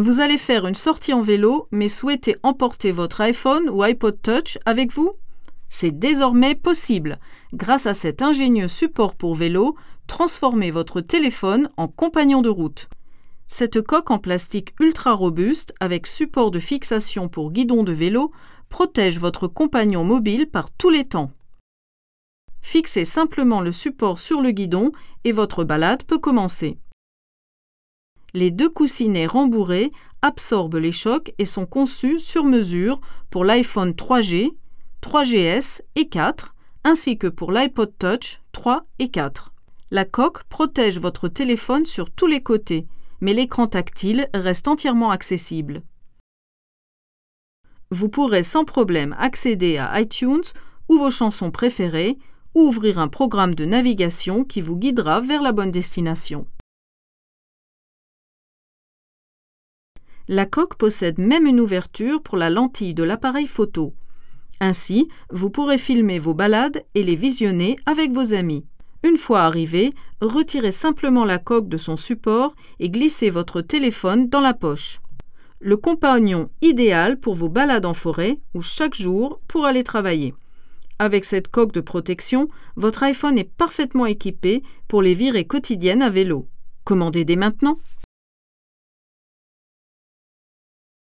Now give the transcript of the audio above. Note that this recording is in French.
Vous allez faire une sortie en vélo, mais souhaitez emporter votre iPhone ou iPod Touch avec vous C'est désormais possible. Grâce à cet ingénieux support pour vélo, transformez votre téléphone en compagnon de route. Cette coque en plastique ultra robuste avec support de fixation pour guidon de vélo protège votre compagnon mobile par tous les temps. Fixez simplement le support sur le guidon et votre balade peut commencer. Les deux coussinets rembourrés absorbent les chocs et sont conçus sur mesure pour l'iPhone 3G, 3GS et 4, ainsi que pour l'iPod Touch 3 et 4. La coque protège votre téléphone sur tous les côtés, mais l'écran tactile reste entièrement accessible. Vous pourrez sans problème accéder à iTunes ou vos chansons préférées ou ouvrir un programme de navigation qui vous guidera vers la bonne destination. La coque possède même une ouverture pour la lentille de l'appareil photo. Ainsi, vous pourrez filmer vos balades et les visionner avec vos amis. Une fois arrivé, retirez simplement la coque de son support et glissez votre téléphone dans la poche. Le compagnon idéal pour vos balades en forêt ou chaque jour pour aller travailler. Avec cette coque de protection, votre iPhone est parfaitement équipé pour les virées quotidiennes à vélo. Commandez dès maintenant